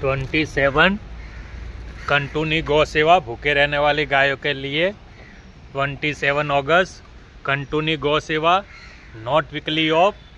twenty seven कंटूनी गौ सेवा भूखे रहने वाली गायों के लिए ट्वेंटी सेवन अगस्त कंटूनी गौ सेवा नॉट वीकली ऑफ